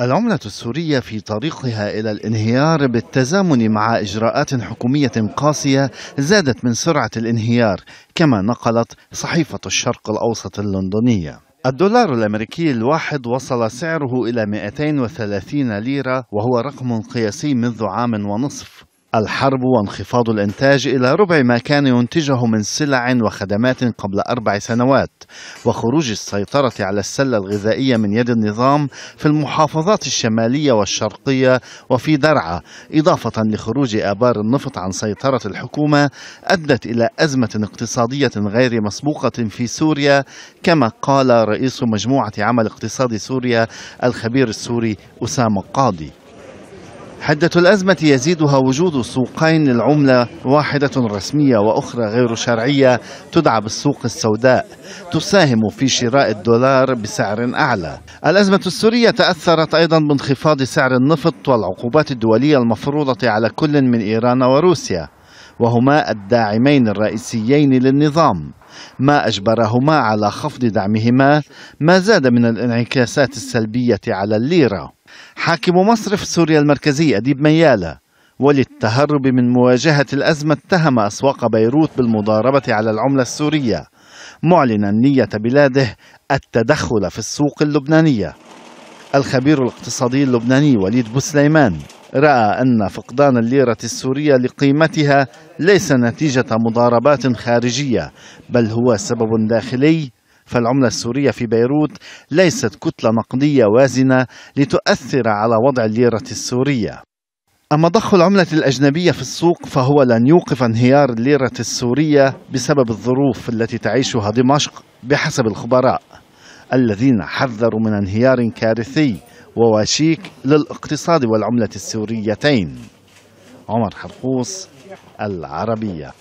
العملة السورية في طريقها إلى الانهيار بالتزامن مع إجراءات حكومية قاسية زادت من سرعة الانهيار كما نقلت صحيفة الشرق الأوسط اللندنية الدولار الأمريكي الواحد وصل سعره إلى 230 ليرة وهو رقم قياسي منذ عام ونصف الحرب وانخفاض الانتاج الى ربع ما كان ينتجه من سلع وخدمات قبل اربع سنوات وخروج السيطره على السله الغذائيه من يد النظام في المحافظات الشماليه والشرقيه وفي درعا اضافه لخروج ابار النفط عن سيطره الحكومه ادت الى ازمه اقتصاديه غير مسبوقه في سوريا كما قال رئيس مجموعه عمل اقتصاد سوريا الخبير السوري اسامه قاضي حدة الأزمة يزيدها وجود سوقين للعملة واحدة رسمية وأخرى غير شرعية تدعى بالسوق السوداء تساهم في شراء الدولار بسعر أعلى الأزمة السورية تأثرت أيضا بانخفاض سعر النفط والعقوبات الدولية المفروضة على كل من إيران وروسيا وهما الداعمين الرئيسيين للنظام ما أجبرهما على خفض دعمهما ما زاد من الانعكاسات السلبية على الليرة حاكم مصرف سوريا المركزي أديب ميالة وللتهرب من مواجهة الأزمة اتهم أسواق بيروت بالمضاربة على العملة السورية معلنا نية بلاده التدخل في السوق اللبنانية الخبير الاقتصادي اللبناني وليد بوسليمان رأى أن فقدان الليرة السورية لقيمتها ليس نتيجة مضاربات خارجية بل هو سبب داخلي فالعملة السورية في بيروت ليست كتلة نقدية وازنة لتؤثر على وضع الليرة السورية أما ضخ العملة الأجنبية في السوق فهو لن يوقف انهيار الليرة السورية بسبب الظروف التي تعيشها دمشق بحسب الخبراء الذين حذروا من انهيار كارثي وواشيك للاقتصاد والعملة السوريتين عمر حرقوس العربية